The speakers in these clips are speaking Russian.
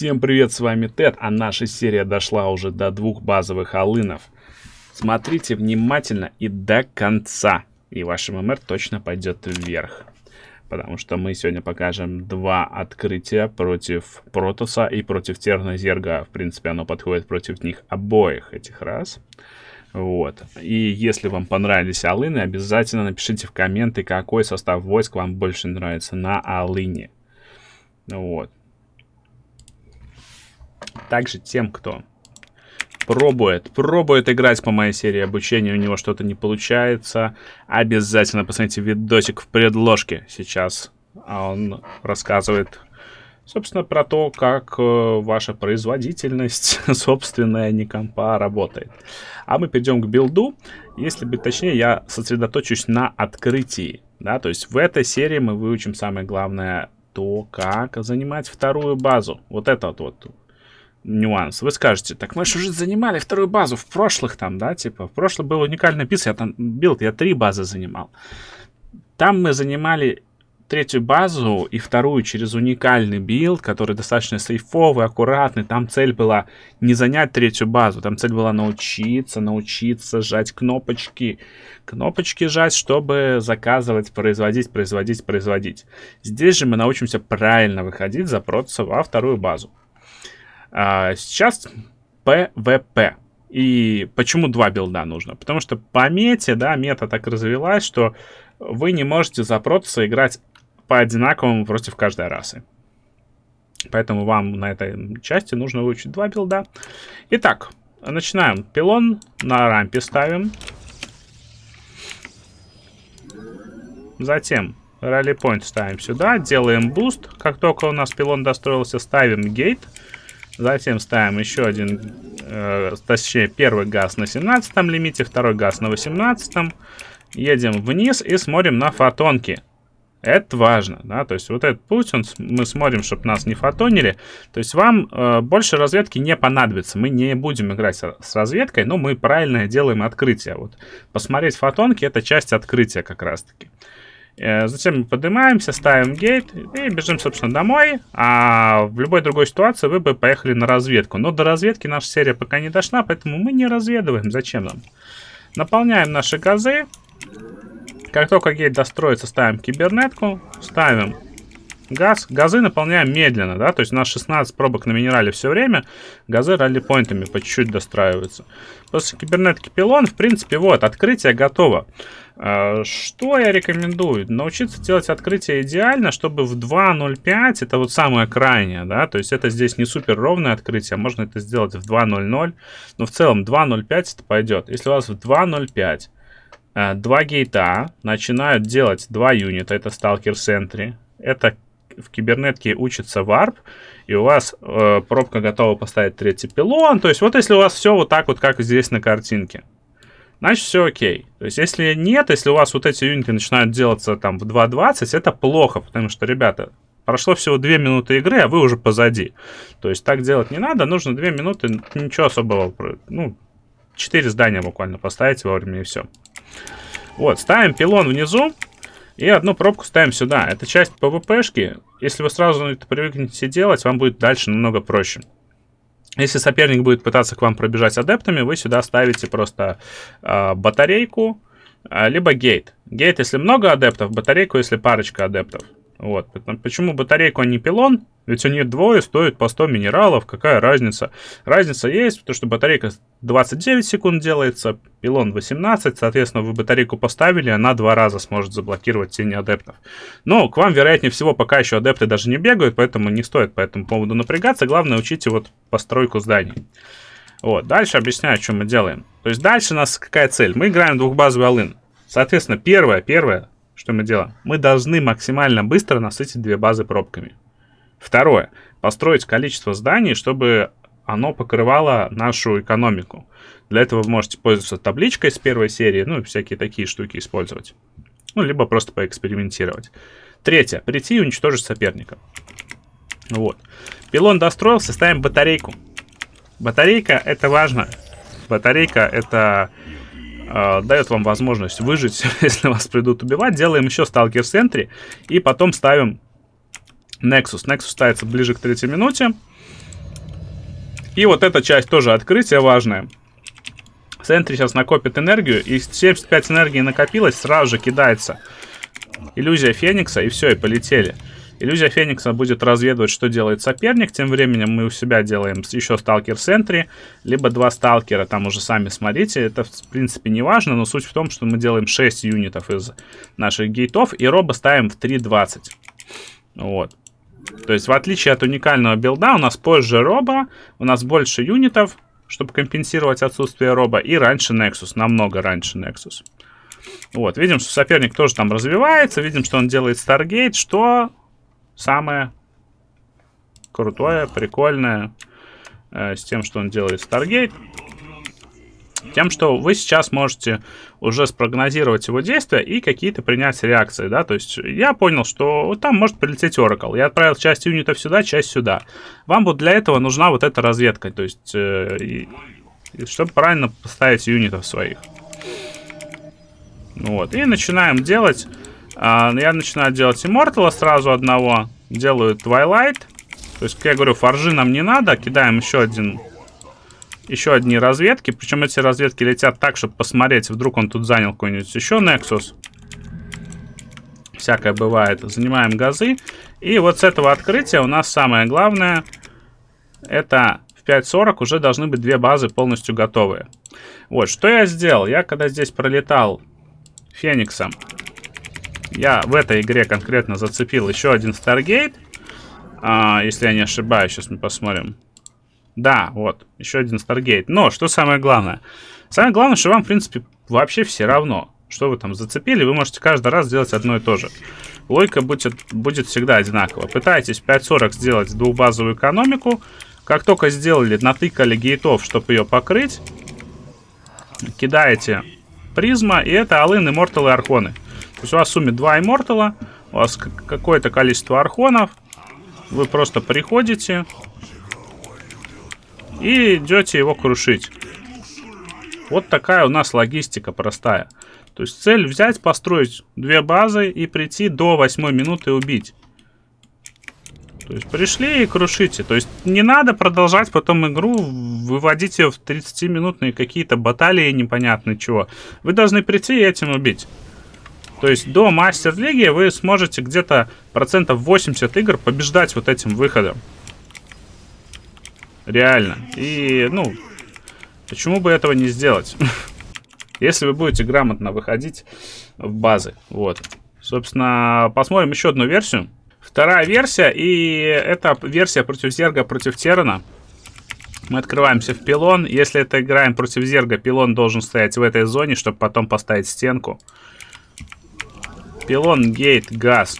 Всем привет, с вами Тед, а наша серия дошла уже до двух базовых алынов. Смотрите внимательно и до конца, и ваш ММР точно пойдет вверх. Потому что мы сегодня покажем два открытия против Протоса и против Тернозерга. В принципе, оно подходит против них обоих этих раз. Вот. И если вам понравились алыны, обязательно напишите в комменты, какой состав войск вам больше нравится на алыне. Вот также тем, кто пробует, пробует играть по моей серии обучения, у него что-то не получается, обязательно посмотрите видосик в предложке сейчас. Он рассказывает, собственно, про то, как э, ваша производительность, собственная Никомпа, работает. А мы перейдем к билду. Если быть точнее, я сосредоточусь на открытии. Да, то есть в этой серии мы выучим самое главное то, как занимать вторую базу. Вот этот вот нюанс. Вы скажете, так мы же уже занимали вторую базу в прошлых там, да, типа, в прошлом был уникальный бис, я там билд, я три базы занимал. Там мы занимали третью базу и вторую через уникальный билд, который достаточно сейфовый, аккуратный. Там цель была не занять третью базу, там цель была научиться, научиться жать кнопочки. Кнопочки жать, чтобы заказывать, производить, производить, производить. Здесь же мы научимся правильно выходить, запроться во вторую базу. А сейчас PVP. И почему два билда нужно? Потому что по мете, да, мета так развелась, что вы не можете запроться играть по одинаковому против каждой расы. Поэтому вам на этой части нужно выучить два билда. Итак, начинаем. Пилон на рампе ставим. Затем ралли пойнт ставим сюда, делаем буст. Как только у нас пилон достроился, ставим гейт. Затем ставим еще один, э, точнее первый газ на 17 лимите, второй газ на 18. -м. Едем вниз и смотрим на фотонки. Это важно, да, то есть вот этот путь, он, мы смотрим, чтобы нас не фотонили. То есть вам э, больше разведки не понадобится, мы не будем играть с, с разведкой, но мы правильно делаем открытие. Вот посмотреть фотонки, это часть открытия как раз-таки. Э, затем мы поднимаемся, ставим гейт и бежим, собственно, домой. А в любой другой ситуации вы бы поехали на разведку. Но до разведки наша серия пока не дошла, поэтому мы не разведываем. Зачем нам? Наполняем наши газы. Как только гейт достроится, ставим кибернетку. Ставим газ. Газы наполняем медленно, да, то есть у нас 16 пробок на минерале все время, газы ралли-поинтами по чуть-чуть достраиваются. После кибернетки пилон, в принципе, вот, открытие готово. Э, что я рекомендую? Научиться делать открытие идеально, чтобы в 2.05, это вот самое крайнее, да, то есть это здесь не супер ровное открытие, можно это сделать в 2.00, но в целом 2.05 это пойдет. Если у вас в 2.05 э, два гейта начинают делать два юнита, это Сталкер Сентри, это в кибернетке учится варп, и у вас э, пробка готова поставить третий пилон, то есть вот если у вас все вот так вот, как здесь на картинке, значит все окей. То есть если нет, если у вас вот эти юниты начинают делаться там в 2.20, это плохо, потому что, ребята, прошло всего 2 минуты игры, а вы уже позади. То есть так делать не надо, нужно 2 минуты, ничего особого, ну, 4 здания буквально поставить вовремя и все. Вот, ставим пилон внизу, и одну пробку ставим сюда. Это часть ПВПшки. Если вы сразу это привыкнете делать, вам будет дальше намного проще. Если соперник будет пытаться к вам пробежать адептами, вы сюда ставите просто э, батарейку, э, либо гейт. Гейт, если много адептов, батарейку, если парочка адептов. Вот. Почему батарейку, а не пилон? Ведь они двое стоят по 100 минералов, какая разница? Разница есть, потому что батарейка 29 секунд делается, пилон 18, соответственно, вы батарейку поставили, она два раза сможет заблокировать тени адептов. Но к вам, вероятнее всего, пока еще адепты даже не бегают, поэтому не стоит по этому поводу напрягаться. Главное, учите вот постройку зданий. Вот, дальше объясняю, что мы делаем. То есть дальше у нас какая цель? Мы играем двухбазовый алын. Соответственно, первое, первое, что мы делаем? Мы должны максимально быстро насытить две базы пробками. Второе. Построить количество зданий, чтобы оно покрывало нашу экономику. Для этого вы можете пользоваться табличкой с первой серии, ну и всякие такие штуки использовать. Ну, либо просто поэкспериментировать. Третье. Прийти и уничтожить соперника. Вот. Пилон достроился, ставим батарейку. Батарейка — это важно. Батарейка — это э, дает вам возможность выжить, если вас придут убивать. Делаем еще сталкер сентри и потом ставим Nexus. Nexus ставится ближе к третьей минуте. И вот эта часть тоже открытие важное. Сентри сейчас накопит энергию, и 75 энергии накопилось, сразу же кидается иллюзия Феникса, и все, и полетели. Иллюзия Феникса будет разведывать, что делает соперник. Тем временем мы у себя делаем еще сталкер сентри, либо два сталкера, там уже сами смотрите. Это, в принципе, не важно, но суть в том, что мы делаем 6 юнитов из наших гейтов, и роба ставим в 3.20. Вот. То есть, в отличие от уникального билда, у нас позже роба, у нас больше юнитов, чтобы компенсировать отсутствие роба, и раньше Nexus, намного раньше Nexus. Вот, видим, что соперник тоже там развивается, видим, что он делает Stargate, что самое крутое, прикольное э, с тем, что он делает Stargate. Тем, что вы сейчас можете уже спрогнозировать его действия и какие-то принять реакции, да, то есть я понял, что там может прилететь Oracle, я отправил часть юнитов сюда, часть сюда. Вам вот для этого нужна вот эта разведка, то есть, э, и, и, чтобы правильно поставить юнитов своих. Ну вот, и начинаем делать, э, я начинаю делать Immortal сразу одного, делаю Twilight, то есть, как я говорю, Фаржи нам не надо, кидаем еще один еще одни разведки. Причем эти разведки летят так, чтобы посмотреть, вдруг он тут занял какой-нибудь еще Nexus. Всякое бывает. Занимаем газы. И вот с этого открытия у нас самое главное, это в 5.40 уже должны быть две базы полностью готовые. Вот, что я сделал? Я когда здесь пролетал Фениксом, я в этой игре конкретно зацепил еще один Старгейт. А, если я не ошибаюсь, сейчас мы посмотрим. Да, вот, еще один старгейт. Но что самое главное? Самое главное, что вам, в принципе, вообще все равно, что вы там зацепили. Вы можете каждый раз делать одно и то же. Логика будет, будет всегда одинакова. Пытайтесь 5.40 сделать двухбазовую экономику. Как только сделали, натыкали гейтов, чтобы ее покрыть, кидаете призма, и это алын, имморталы и архоны. То есть у вас в сумме 2 иммортала, у вас какое-то количество архонов, вы просто приходите, и идете его крушить. Вот такая у нас логистика простая. То есть цель взять, построить две базы и прийти до восьмой минуты убить. То есть пришли и крушите. То есть не надо продолжать потом игру, выводить ее в 30-минутные какие-то баталии непонятно чего. Вы должны прийти и этим убить. То есть до мастер-лиги вы сможете где-то процентов 80 игр побеждать вот этим выходом. Реально. И, ну, почему бы этого не сделать? Если вы будете грамотно выходить в базы. Вот. Собственно, посмотрим еще одну версию. Вторая версия, и это версия против Зерга, против Терана. Мы открываемся в пилон. Если это играем против зерга, пилон должен стоять в этой зоне, чтобы потом поставить стенку. Пилон, гейт, газ.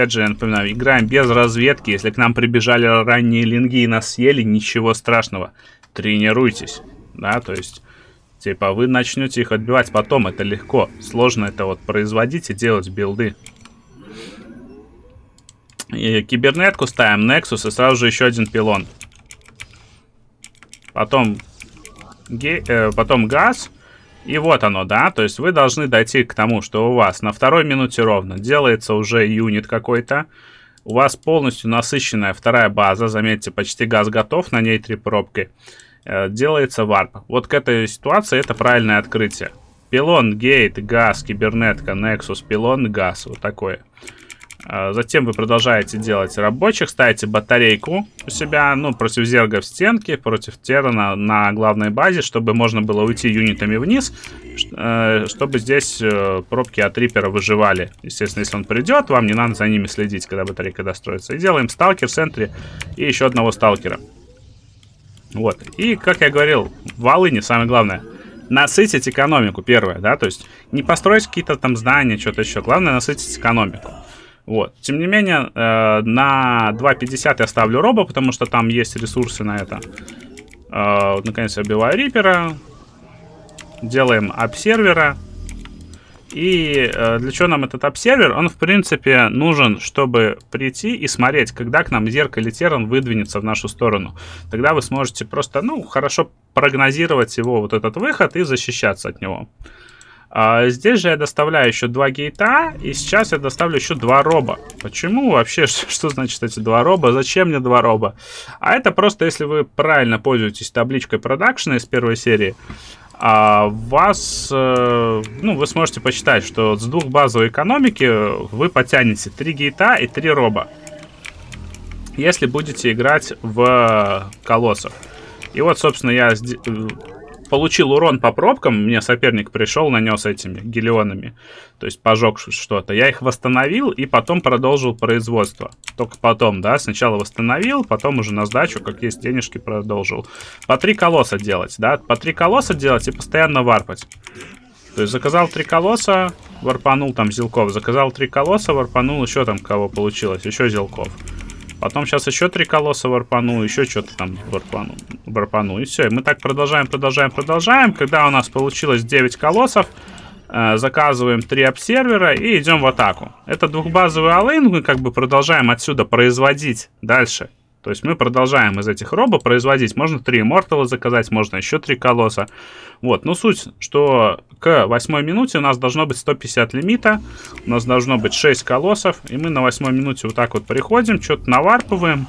Опять же, я напоминаю, играем без разведки. Если к нам прибежали ранние линги и нас съели, ничего страшного. Тренируйтесь. Да, то есть, типа, вы начнете их отбивать потом. Это легко. Сложно это вот производить и делать билды. И кибернетку ставим, Nexus и сразу же еще один пилон. Потом, ге э, потом газ. И вот оно, да, то есть вы должны дойти к тому, что у вас на второй минуте ровно делается уже юнит какой-то, у вас полностью насыщенная вторая база, заметьте, почти газ готов, на ней три пробки, э, делается варп. Вот к этой ситуации это правильное открытие. Пилон, гейт, газ, кибернетка, нексус, пилон, газ, вот такое. А, затем вы продолжаете делать рабочих, ставите батарейку у себя, ну, против зерга в стенке, против террана на главной базе, чтобы можно было уйти юнитами вниз, э, чтобы здесь э, пробки от рипера выживали. Естественно, если он придет, вам не надо за ними следить, когда батарейка достроится. И делаем сталкер в центре и еще одного сталкера. Вот. И, как я говорил, валы не самое главное насытить экономику, первое, да, то есть не построить какие-то там здания, что-то еще, главное насытить экономику. Вот. Тем не менее, э, на 2.50 я ставлю роба, потому что там есть ресурсы на это. Э, наконец, я убиваю рипера. Делаем обсервера. И э, для чего нам этот обсервер? Он, в принципе, нужен, чтобы прийти и смотреть, когда к нам зерк или терран выдвинется в нашу сторону. Тогда вы сможете просто, ну, хорошо прогнозировать его вот этот выход и защищаться от него. А здесь же я доставляю еще два гейта, и сейчас я доставлю еще два роба. Почему вообще? Что, что значит эти два роба? Зачем мне два роба? А это просто, если вы правильно пользуетесь табличкой продакшена из первой серии, а вас, э, ну, вы сможете посчитать, что с двух базовой экономики вы потянете три гейта и три роба, если будете играть в колоссов. И вот, собственно, я здесь получил урон по пробкам, мне соперник пришел, нанес этими гелионами, то есть пожег что-то. Я их восстановил и потом продолжил производство. Только потом, да, сначала восстановил, потом уже на сдачу, как есть денежки, продолжил. По три колосса делать, да, по три колосса делать и постоянно варпать. То есть заказал три колосса, варпанул там зелков, заказал три колосса, варпанул еще там кого получилось, еще зелков. Потом сейчас еще три колосса варпану, еще что-то там варпану, варпану. И все, и мы так продолжаем, продолжаем, продолжаем. Когда у нас получилось 9 колоссов, э, заказываем 3 обсервера и идем в атаку. Это двухбазовый алейн, мы как бы продолжаем отсюда производить дальше то есть мы продолжаем из этих робо производить. Можно три иммортала заказать, можно еще три колосса. Вот, но ну, суть, что к восьмой минуте у нас должно быть 150 лимита. У нас должно быть 6 колоссов. И мы на восьмой минуте вот так вот приходим, что-то наварпываем.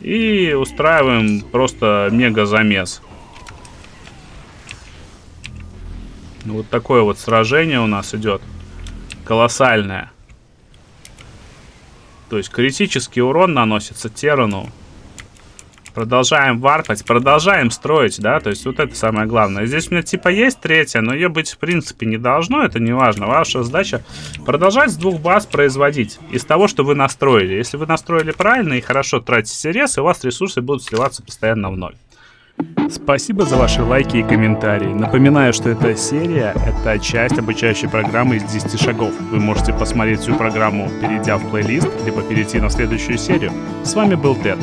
И устраиваем просто мега замес. Ну, вот такое вот сражение у нас идет. Колоссальное. То есть критический урон наносится Терану Продолжаем варпать, продолжаем строить, да, то есть вот это самое главное. Здесь у меня типа есть третья, но ее быть в принципе не должно, это не важно. Ваша задача продолжать с двух баз производить из того, что вы настроили. Если вы настроили правильно и хорошо тратите ресурсы, у вас ресурсы будут сливаться постоянно в ноль. Спасибо за ваши лайки и комментарии. Напоминаю, что эта серия — это часть обучающей программы из 10 шагов. Вы можете посмотреть всю программу, перейдя в плейлист, либо перейти на следующую серию. С вами был Тед.